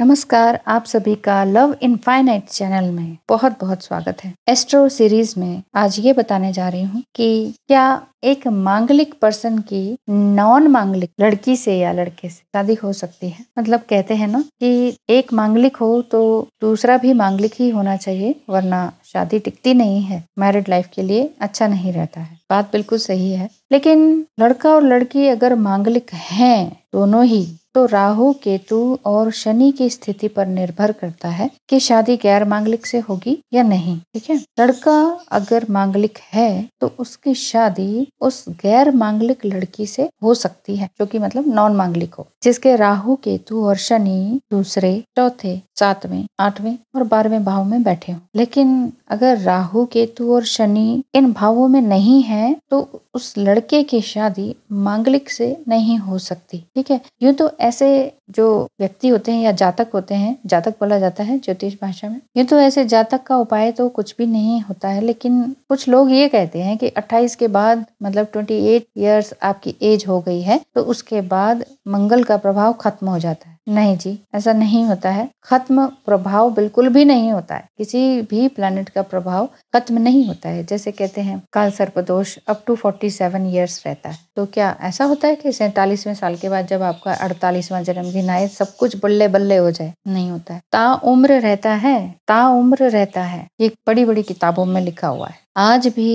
नमस्कार आप सभी का लव इनफाइनाइट चैनल में बहुत बहुत स्वागत है एस्ट्रो सीरीज में आज ये बताने जा रही हूँ कि क्या एक मांगलिक पर्सन की नॉन मांगलिक लड़की से या लड़के से शादी हो सकती है मतलब कहते हैं ना कि एक मांगलिक हो तो दूसरा भी मांगलिक ही होना चाहिए वरना शादी टिकती नहीं है मैरिड लाइफ के लिए अच्छा नहीं रहता है बात बिल्कुल सही है लेकिन लड़का और लड़की अगर मांगलिक हैं दोनों ही तो राहु केतु और शनि की स्थिति पर निर्भर करता है कि शादी गैर मांगलिक से होगी या नहीं ठीक है लड़का अगर मांगलिक है तो उसकी शादी उस गैर मांगलिक लड़की से हो सकती है जो कि मतलब नॉन मांगलिक हो जिसके राहु केतु और शनि दूसरे चौथे सातवें आठवें और बारहवें भाव में बैठे हो लेकिन अगर राहु केतु और शनि इन भावों में नहीं है तो उस लड़के की शादी मांगलिक से नहीं हो सकती ठीक है यूं तो ऐसे जो व्यक्ति होते हैं या जातक होते हैं जातक बोला जाता है ज्योतिष भाषा में यूं तो ऐसे जातक का उपाय तो कुछ भी नहीं होता है लेकिन कुछ लोग ये कहते हैं कि 28 के बाद मतलब 28 इयर्स आपकी एज हो गई है तो उसके बाद मंगल का प्रभाव खत्म हो जाता है नहीं जी ऐसा नहीं होता है खत्म प्रभाव बिल्कुल भी नहीं होता है किसी भी प्लानट का प्रभाव खत्म नहीं होता है जैसे कहते हैं काल सर्पदोष up to forty seven years रहता है तो क्या ऐसा होता है कि सैतालीसवें साल के बाद जब आपका अड़तालीसवां जन्मदिन आए सब कुछ बल्ले बल्ले हो जाए नहीं होता है ता उम्र रहता है ता उम्र रहता है ये बड़ी बड़ी किताबों में लिखा हुआ है आज भी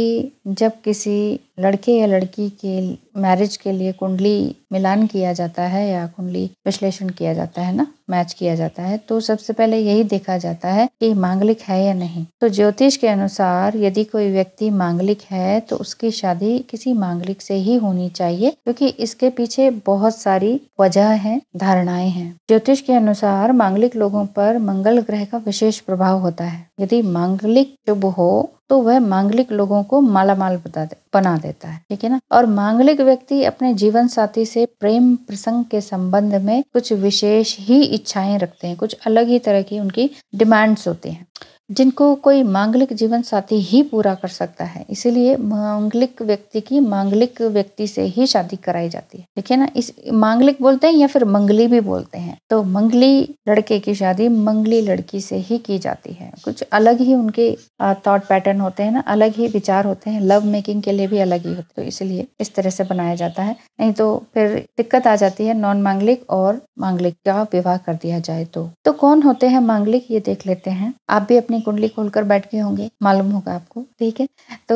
जब किसी लड़के या लड़की के मैरिज के लिए कुंडली मिलान किया जाता है या कुंडली विश्लेषण किया जाता है ना मैच किया जाता है तो सबसे पहले यही देखा जाता है कि मांगलिक है या नहीं तो ज्योतिष के अनुसार यदि कोई व्यक्ति मांगलिक है तो उसकी शादी किसी मांगलिक से ही होनी चाहिए क्योंकि इसके पीछे बहुत सारी वजह है धारणाएं हैं ज्योतिष के अनुसार मांगलिक लोगों पर मंगल ग्रह का विशेष प्रभाव होता है यदि मांगलिक शुभ हो तो वह मांगलिक लोगों को माला माल बता दे, बना देता है ठीक है ना और मांगलिक व्यक्ति अपने जीवन साथी से प्रेम प्रसंग के संबंध में कुछ विशेष ही इच्छाएं रखते हैं कुछ अलग ही तरह की उनकी डिमांड्स होती हैं जिनको कोई मांगलिक जीवन साथी ही पूरा कर सकता है इसीलिए मांगलिक व्यक्ति की मांगलिक व्यक्ति से ही शादी कराई जाती है देखिए ना इस मांगलिक बोलते हैं या फिर मंगली भी बोलते हैं तो मंगली लड़के की शादी मंगली लड़की से ही की जाती है कुछ अलग ही उनके थॉट पैटर्न होते हैं ना अलग ही विचार होते हैं लव मेकिंग के लिए भी अलग ही होते हैं तो इसलिए इस तरह से बनाया जाता है नहीं तो फिर दिक्कत आ जाती है नॉन मांगलिक और मांगलिक का विवाह कर दिया जाए तो, तो कौन होते हैं मांगलिक ये देख लेते हैं आप भी अपनी कहीं कुंडली खोलकर बैठ गए होंगे मालूम होगा आपको ठीक है तो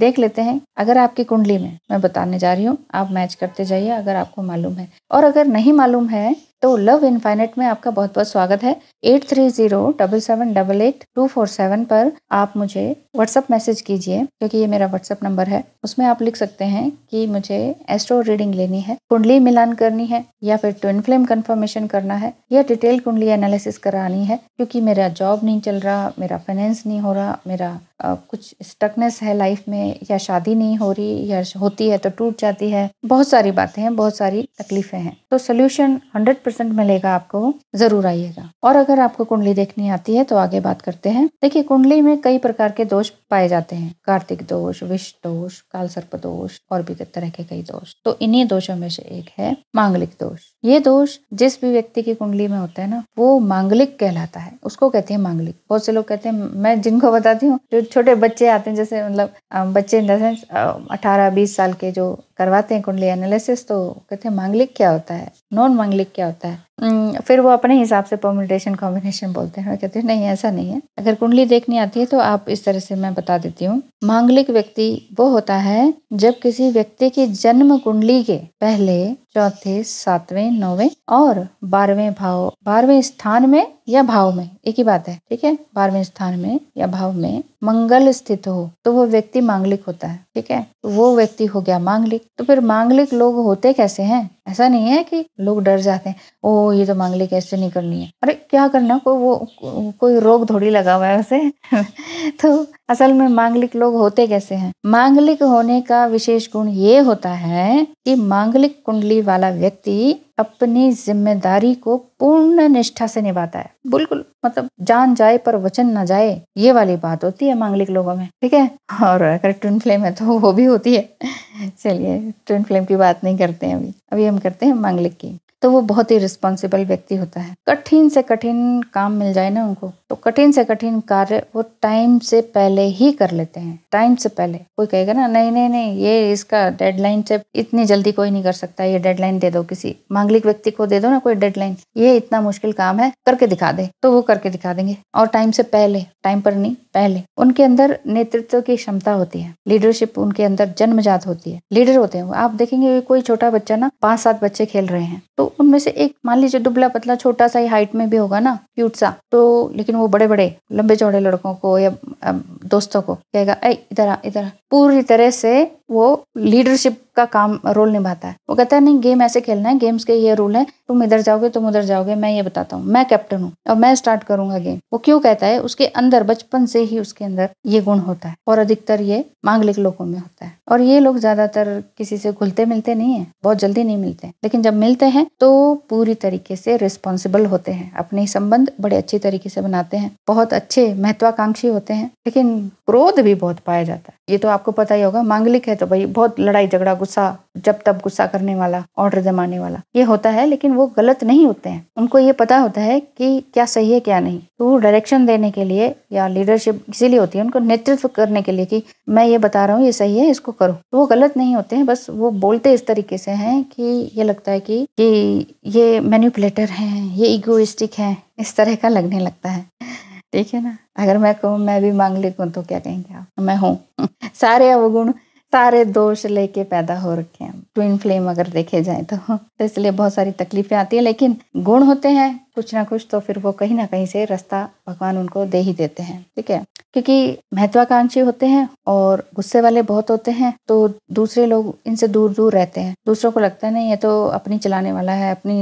देख लेते हैं अगर आपकी कुंडली में मैं बताने जा रही हूँ आप मैच करते जाइए अगर आपको मालूम है और अगर नहीं मालूम है तो लव इनफाइनेट में आपका बहुत बहुत स्वागत है eight three zero double seven double eight two four seven पर आप मुझे व्हाट्सअप मैसेज कीजिए क्योंकि ये मेरा व्हाट्सअप नंबर है उसमें आप लिख सकते हैं कि मुझे एस्ट्रो रीडिंग लेनी है कुंडली मिलान करनी है या फिर ट्विन फ्लेम कंफर्मेशन करना है या डिटेल कुंडली एनालिसिस करानी है क्योंकि मेरा जॉब नहीं चल रहा मेरा फाइनेंस नहीं हो रहा मेरा कुछ स्टकनेस है लाइफ में या शादी नहीं हो रही या होती है तो टूट जाती है बहुत सारी बातें हैं बहुत सारी तकलीफें हैं तो सोल्यूशन हंड्रेड परसेंट मिलेगा आपको जरूर आइएगा और अगर आपको कुंडली देखनी आती है तो आगे बात करते हैं देखिए कुंडली में कई प्रकार के दोष पाए जाते हैं कार्तिक दोष विष दोष काल सर्प दोष और भी तरह के कई दोष तो इन्हीं दोषों में से एक है मांगलिक दोष ये दोष जिस भी व्यक्ति की कुंडली में होता है ना वो मांगलिक कहलाता है उसको कहते हैं मांगलिक बहुत से लोग कहते हैं मैं जिनको बताती हूँ जो छोटे बच्चे आते हैं जैसे मतलब बच्चे इन द सेंस अठारह बीस साल के जो करवाते हैं कुंडली एनालिसिस तो कहते हैं मांगलिक क्या होता है नॉन मांगलिक क्या होता है हम्म, फिर वो अपने हिसाब से परम्यूटेशन कॉम्बिनेशन बोलते हैं कहते हैं नहीं ऐसा नहीं है अगर कुंडली देखनी आती है तो आप इस तरह से मैं बता देती हूँ मांगलिक व्यक्ति वो होता है जब किसी व्यक्ति की जन्म कुंडली के पहले चौथे सातवें नौवें और बारहवें भाव बारहवें स्थान में या भाव में एक ही बात है ठीक है बारहवें स्थान में या भाव में मंगल स्थित हो तो वो व्यक्ति मांगलिक होता है ठीक है वो व्यक्ति हो गया मांगलिक तो फिर मांगलिक लोग होते कैसे हैं ऐसा नहीं है कि लोग डर जाते हैं ओ ये तो मांगलिक ऐसे नहीं करनी है अरे क्या करना कोई वो कोई रोग थोड़ी लगा हुआ है उसे तो असल में मांगलिक लोग होते कैसे हैं मांगलिक होने का विशेष गुण ये होता है कि मांगलिक कुंडली वाला व्यक्ति अपनी जिम्मेदारी को पूर्ण निष्ठा से निभाता है बिल्कुल मतलब जान जाए पर वचन ना जाए ये वाली बात होती है मांगलिक लोगों में ठीक है और अगर ट्विन फ्लेम है तो वो भी होती है चलिए ट्विन फ्लेम की बात नहीं करते हैं अभी अभी हम करते हैं मांगलिक की तो वो बहुत ही रिस्पॉन्सिबल व्यक्ति होता है कठिन से कठिन काम मिल जाए ना उनको तो कठिन से कठिन कार्य वो टाइम से पहले ही कर लेते हैं टाइम से पहले कोई कहेगा ना नहीं नहीं नहीं ये इसका डेडलाइन से इतनी जल्दी कोई नहीं कर सकता ये डेडलाइन दे दो किसी मांगलिक व्यक्ति को दे दो ना कोई डेडलाइन ये इतना मुश्किल काम है करके दिखा दे तो वो करके दिखा देंगे और टाइम से पहले टाइम पर नहीं पहले उनके अंदर नेतृत्व की क्षमता होती है लीडरशिप उनके अंदर जन्मजात होती है लीडर होते हैं आप देखेंगे कोई छोटा बच्चा ना पांच सात बच्चे खेल रहे हैं तो उनमें से एक मान लीजिए दुबला पतला छोटा सा ही हाइट में भी होगा ना क्यूट सा तो लेकिन वो बड़े बड़े लंबे चौड़े लड़कों को या दोस्तों को कहेगा ए इधर आ इधर पूरी तरह से वो लीडरशिप का काम रोल निभाता है वो कहता है नहीं गेम ऐसे खेलना है गेम्स के ये रूल है तुम इधर जाओगे तुम उधर जाओगे मैं ये बताता हूँ मैं कैप्टन हूँ और मैं स्टार्ट करूंगा गेम वो क्यों कहता है उसके अंदर बचपन से ही उसके अंदर ये गुण होता है और अधिकतर ये मांगलिक लोगों में होता है और ये लोग ज्यादातर किसी से घुलते मिलते नहीं है बहुत जल्दी नहीं मिलते लेकिन जब मिलते हैं तो पूरी तरीके से रिस्पॉन्सिबल होते हैं अपने संबंध बड़े अच्छे तरीके से बनाते हैं बहुत अच्छे महत्वाकांक्षी होते हैं लेकिन क्रोध भी बहुत पाया जाता है ये तो आपको पता ही होगा मांगलिक है तो भाई बहुत लड़ाई झगड़ा गुस्सा जब तब गुस्सा करने वाला ऑर्डर जमाने वाला ये होता है लेकिन वो गलत नहीं होते हैं उनको ये पता होता है कि क्या सही है क्या नहीं तो वो डायरेक्शन देने के लिए या लीडरशिप इसीलिए होती है उनको नेतृत्व करने के लिए कि मैं ये बता रहा हूँ ये सही है इसको करो तो वो गलत नहीं होते हैं बस वो बोलते इस तरीके से हैं कि ये लगता है कि कि ये मैन्यूपुलेटर हैं ये इगोइस्टिक हैं इस तरह का लगने लगता है ठीक है ना अगर मैं कहूँ मैं भी मांगलिक हूँ तो क्या कहेंगे आप मैं हूँ सारे अवगुण सारे दोष लेके पैदा हो रखे हैं ट्विन फ्लेम अगर देखे जाए तो तो इसलिए बहुत सारी तकलीफें आती है लेकिन गुण होते हैं कुछ ना कुछ तो फिर वो कहीं ना कहीं से रास्ता भगवान उनको दे ही देते हैं ठीक है क्योंकि महत्वाकांक्षी होते हैं और गुस्से वाले बहुत होते हैं तो दूसरे लोग इनसे दूर दूर रहते हैं दूसरों को लगता है नहीं ये तो अपनी चलाने वाला है अपनी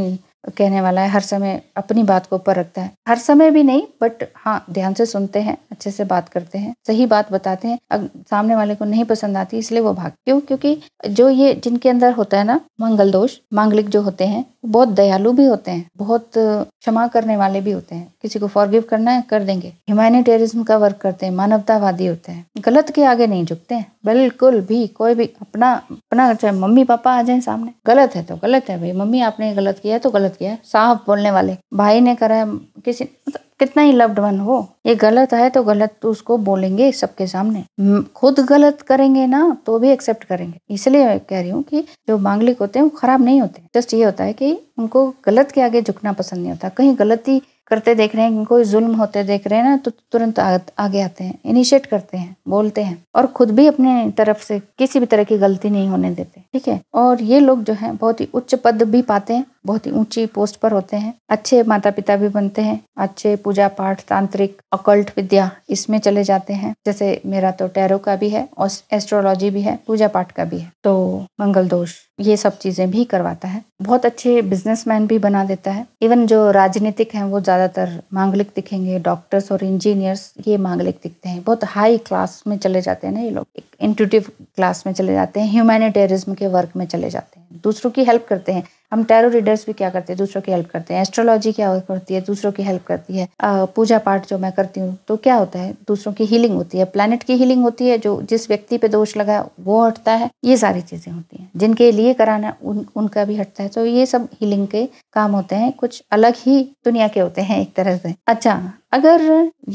कहने वाला है हर समय अपनी बात को ऊपर रखता है हर समय भी नहीं बट हाँ ध्यान से सुनते हैं अच्छे से बात करते हैं सही बात बताते हैं अब सामने वाले को नहीं पसंद आती इसलिए वो भाग क्यों क्योंकि जो ये जिनके अंदर होता है ना मंगल दोष मांगलिक जो होते हैं बहुत दयालु भी होते हैं बहुत क्षमा करने वाले भी होते हैं किसी को फॉरगिव करना है कर देंगे ह्यूमैनिटेरिज्म का वर्क करते हैं मानवतावादी होते हैं गलत के आगे नहीं झुकते हैं बिल्कुल भी कोई भी अपना अपना चाहे मम्मी पापा आ जाए सामने गलत है तो गलत है भाई मम्मी आपने गलत किया है तो गलत गलत किया है साफ बोलने वाले भाई ने करा है किसी मतलब कितना ही लव्ड वन हो ये गलत है तो गलत तो उसको बोलेंगे सबके सामने खुद गलत करेंगे ना तो भी एक्सेप्ट करेंगे इसलिए मैं कह रही हूँ कि जो मांगलिक होते हैं वो खराब नहीं होते जस्ट ये होता है कि उनको गलत के आगे झुकना पसंद नहीं होता कहीं गलती करते देख रहे हैं कोई जुल्म होते देख रहे हैं ना तो तुरंत आ, आगे आते हैं इनिशिएट करते हैं बोलते हैं और खुद भी अपने तरफ से किसी भी तरह की गलती नहीं होने देते ठीक है और ये लोग जो है बहुत ही उच्च पद भी पाते हैं बहुत ही ऊंची पोस्ट पर होते हैं अच्छे माता पिता भी बनते हैं अच्छे पूजा पाठ तांत्रिक अकल्ट विद्या इसमें चले जाते हैं जैसे मेरा तो टैरो का भी है और एस्ट्रोलॉजी भी है पूजा पाठ का भी है तो मंगल दोष ये सब चीजें भी करवाता है बहुत अच्छे बिजनेसमैन भी बना देता है इवन जो राजनीतिक हैं वो ज्यादातर मांगलिक दिखेंगे डॉक्टर्स और इंजीनियर्स ये मांगलिक दिखते हैं बहुत हाई क्लास में चले जाते हैं ना ये लोग इंटूटिव क्लास में चले जाते हैं ह्यूमैनिटेरिज्म के वर्क में चले जाते हैं दूसरों की हेल्प करते हैं हम टैरो रीडर्स भी क्या करते हैं दूसरों की हेल्प करते हैं एस्ट्रोलॉजी क्या करती है दूसरों की हेल्प करती है पूजा पाठ जो मैं करती हूँ तो क्या होता है दूसरों की हीलिंग होती है प्लानट की हीलिंग होती है जो जिस व्यक्ति पे दोष लगा वो हटता है ये सारी चीज़ें होती हैं जिनके लिए कराना उन, उनका भी हटता है तो ये सब हीलिंग के काम होते हैं कुछ अलग ही दुनिया के होते हैं एक तरह से अच्छा अगर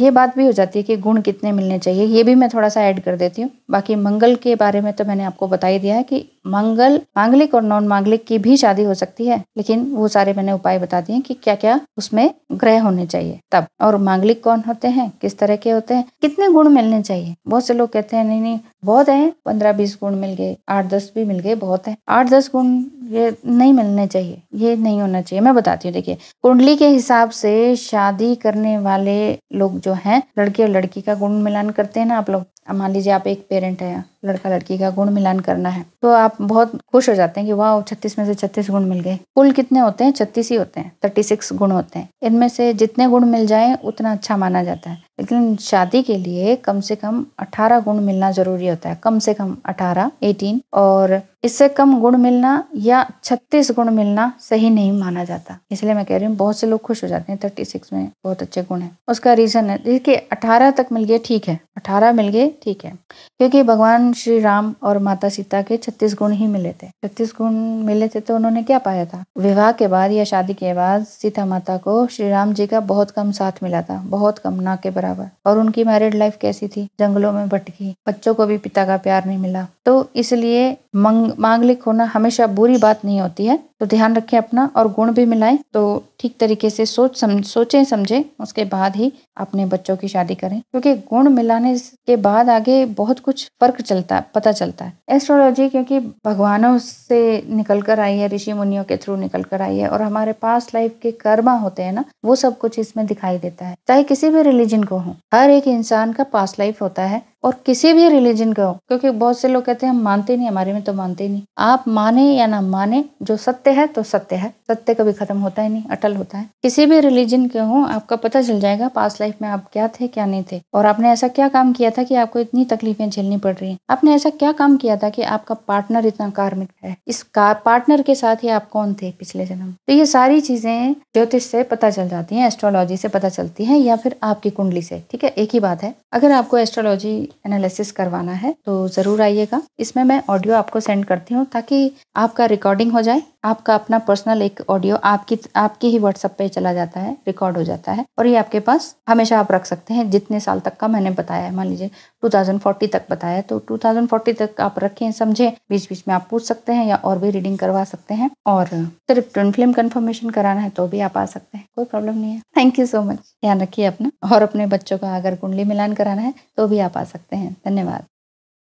ये बात भी हो जाती है कि गुण कितने मिलने चाहिए ये भी मैं थोड़ा सा ऐड कर देती हूँ बाकी मंगल के बारे में तो मैंने आपको बता ही दिया है कि मंगल मांगलिक और नॉन मांगलिक की भी शादी हो सकती है लेकिन वो सारे मैंने उपाय बता दिए कि क्या क्या उसमें ग्रह होने चाहिए तब और मांगलिक कौन होते हैं किस तरह के होते हैं कितने गुण मिलने चाहिए बहुत से लोग कहते हैं नहीं नहीं बहुत है पंद्रह बीस गुण मिल गए आठ दस भी मिल गए बहुत है आठ दस गुण ये नहीं मिलने चाहिए ये नहीं होना चाहिए मैं बताती हूँ देखिए कुंडली के हिसाब से शादी करने वाले लोग जो हैं लड़के और लड़की का गुण मिलान करते हैं ना आप लोग अब मान लीजिए आप एक पेरेंट है लड़का लड़की का गुण मिलान करना है तो आप बहुत खुश हो जाते हैं कि वाह छत्तीस में से छत्तीस गुण मिल गए कुल कितने होते हैं छत्तीस ही होते हैं थर्टी सिक्स गुण होते हैं इनमें से जितने गुण मिल जाए उतना अच्छा माना जाता है लेकिन शादी के लिए कम से कम अठारह गुण मिलना जरूरी होता है कम से कम अठारह एटीन और इससे कम गुण मिलना या छत्तीस गुण मिलना सही नहीं माना जाता इसलिए मैं कह रही हूँ बहुत से लोग खुश हो जाते हैं थर्टी सिक्स में बहुत अच्छे गुण है उसका रीजन है देखिए अठारह तक मिल गए ठीक है अठारह मिल गए ठीक है क्योंकि भगवान श्री राम और माता सीता के छत्तीस गुण ही मिले थे छत्तीस गुण मिले थे तो उन्होंने क्या पाया था विवाह के बाद या शादी के बाद सीता माता को श्री राम जी का बहुत कम साथ मिला था बहुत कम ना के बराबर और उनकी मैरिड लाइफ कैसी थी जंगलों में भटकी बच्चों को भी पिता का प्यार नहीं मिला तो इसलिए मंग मांगलिक होना हमेशा बुरी बात नहीं होती है तो ध्यान रखें अपना और गुण भी मिलाएं तो ठीक तरीके से सोच सम, सोचें समझें उसके बाद ही अपने बच्चों की शादी करें क्योंकि गुण मिलाने के बाद आगे बहुत कुछ फर्क चलता है पता चलता है एस्ट्रोलॉजी क्योंकि भगवानों से निकल कर आई है ऋषि मुनियों के थ्रू निकल कर आई है और हमारे पास लाइफ के कर्मा होते हैं ना वो सब कुछ इसमें दिखाई देता है चाहे किसी भी रिलीजन को हो हर एक इंसान का पास लाइफ होता है और किसी भी रिलीजन का हो क्योंकि बहुत से लोग कहते हैं हम मानते नहीं हमारे में तो मानते नहीं आप माने या ना माने जो सत्य है तो सत्य है सत्य कभी खत्म होता ही नहीं अटल होता है किसी भी रिलीजन के हो आपका पता चल जाएगा पास्ट लाइफ में आप क्या थे क्या नहीं थे और आपने ऐसा क्या काम किया था कि आपको इतनी तकलीफें झेलनी पड़ रही है आपने ऐसा क्या काम किया था कि आपका पार्टनर इतना कार्मिक है इस पार्टनर के साथ ही आप कौन थे पिछले जन्म तो ये सारी चीजें ज्योतिष से पता चल जाती है एस्ट्रोलॉजी से पता चलती है या फिर आपकी कुंडली से ठीक है एक ही बात है अगर आपको एस्ट्रोलॉजी एनालिसिस करवाना है तो ज़रूर आइएगा इसमें मैं ऑडियो आपको सेंड करती हूँ ताकि आपका रिकॉर्डिंग हो जाए आपका अपना पर्सनल एक ऑडियो आपकी आपके ही व्हाट्सएप पे चला जाता है रिकॉर्ड हो जाता है और ये आपके पास हमेशा आप रख सकते हैं जितने साल तक का मैंने बताया है मान लीजिए 2040 तक बताया तो 2040 तक आप रखें समझें बीच बीच में आप पूछ सकते हैं या और भी रीडिंग करवा सकते हैं और सिर्फ ट्विन फिल्म कन्फर्मेशन कराना है तो भी आप आ सकते हैं कोई प्रॉब्लम नहीं है थैंक यू सो मच ध्यान रखिए अपना और अपने बच्चों का अगर कुंडली मिलान कराना है तो भी आप आ सकते हैं धन्यवाद